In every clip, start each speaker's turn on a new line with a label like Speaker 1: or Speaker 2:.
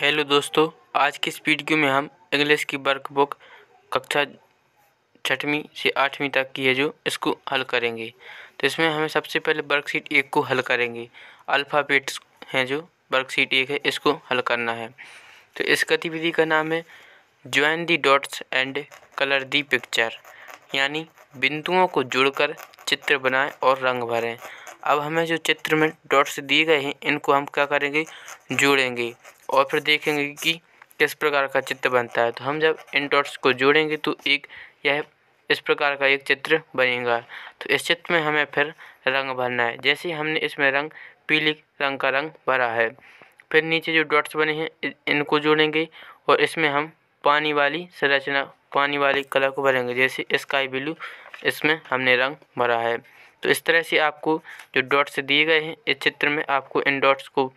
Speaker 1: hello दोस्तों आज की इस क्यू में हम इंग्लिश की बुक कक्षा छठवीं से आठवीं तक की है जो इसको हल करेंगे तो इसमें हमें सबसे पहले वर्कशीट एक को हल करेंगे अल्फ़ाबेट्स हैं जो वर्कशीट एक है इसको हल करना है तो इस गतिविधि का नाम है join the dots and colour the picture यानी बिंदुओं को जुड़कर चित्र बनाएं और रंग भरें अब हमें जो चित्र में डॉट्स दिए गए हैं इनको हम क्या करेंगे जोड़ेंगे और फिर देखेंगे कि किस प्रकार का चित्र बनता है तो हम जब इन डॉट्स को जोड़ेंगे तो एक यह इस प्रकार का एक चित्र बनेगा तो इस चित्र में हमें फिर रंग भरना है जैसे हमने इसमें रंग पीले रंग का रंग भरा है फिर नीचे जो डॉट्स बने हैं इनको जोड़ेंगे और इसमें हम पानी वाली संरचना पानी वाली कलर को भरेंगे जैसे स्काई ब्लू इसमें हमने रंग भरा है तो इस तरह से आपको जो डॉट्स दिए गए हैं इस चित्र में आपको इन डॉट्स को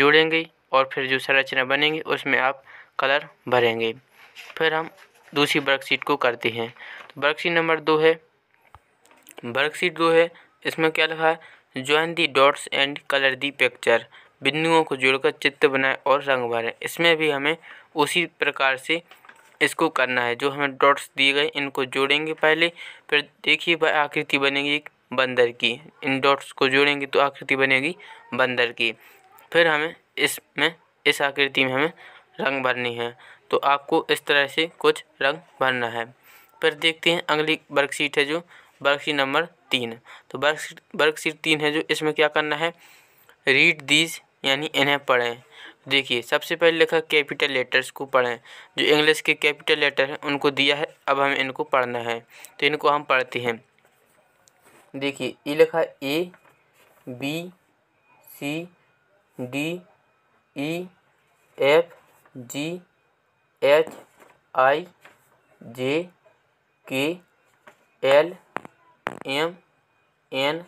Speaker 1: जोड़ेंगे और फिर जो संरचना बनेंगी उसमें आप कलर भरेंगे फिर हम दूसरी वर्कशीट को करते हैं तो वर्कशीट नंबर दो है वर्कशीट दो है इसमें क्या लिखा है join the dots and colour the picture बिंदुओं को जोड़कर चित्र बनाएं और रंग भरें इसमें भी हमें उसी प्रकार से इसको करना है जो हमें डॉट्स दिए गए इनको जोड़ेंगे पहले फिर देखिए आकृति बनेगी एक बंदर की इन डॉट्स को जोड़ेंगे तो आकृति बनेगी बंदर की फिर हमें इसमें इस आकृति में हमें रंग भरनी है तो आपको इस तरह से कुछ रंग भरना है फिर देखते हैं अगली वर्कशीट है जो वर्कशीट नंबर तीन तो वर्कशीट वर्कशीट तीन है जो इसमें क्या करना है रीड दीज यानी इन्हें पढ़ें देखिए सबसे पहले लिखा कैपिटल लेटर्स को पढ़ें जो इंग्लिश के कैपिटल लेटर हैं उनको दिया है अब हमें इनको पढ़ना है तो इनको हम पढ़ते हैं देखिए ये लिखा A B C D E F G H I J K L M N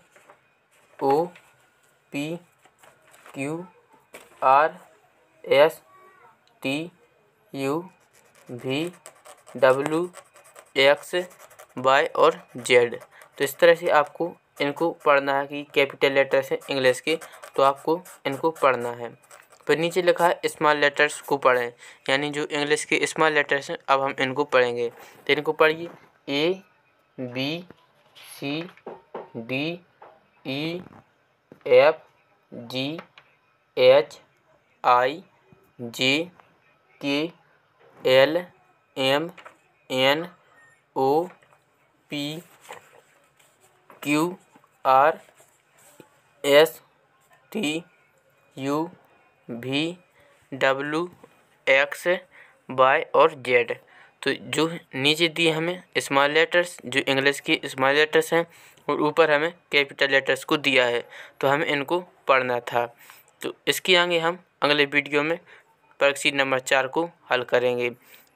Speaker 1: O P Q R S T U V W X Y और जेड तो इस तरह से आपको इनको पढ़ना है कि कैपिटल लेटर्स हैं इंग्लिश के तो आपको इनको पढ़ना है पर नीचे लिखा है स्मॉल लेटर्स को पढ़ें यानी जो इंग्लिश के स्मॉल लेटर्स हैं अब हम इनको पढ़ेंगे तो इनको पढ़िए A B C D E F G H I J K L M N O P Q R S T U V W X Y और जेड तो जो नीचे दिए हमें स्मॉल लेटर्स जो इंग्लिश की स्मॉल लेटर्स हैं और ऊपर हमें कैपिटल लेटर्स को दिया है तो हमें इनको पढ़ना था तो इसके आगे हम अगले वीडियो में वर्कशीट नंबर चार को हल करेंगे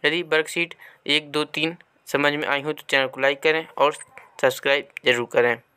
Speaker 1: यदि वर्कशीट एक दो तीन समझ में आई हो तो चैनल को लाइक करें और सब्सक्राइब जरूर करें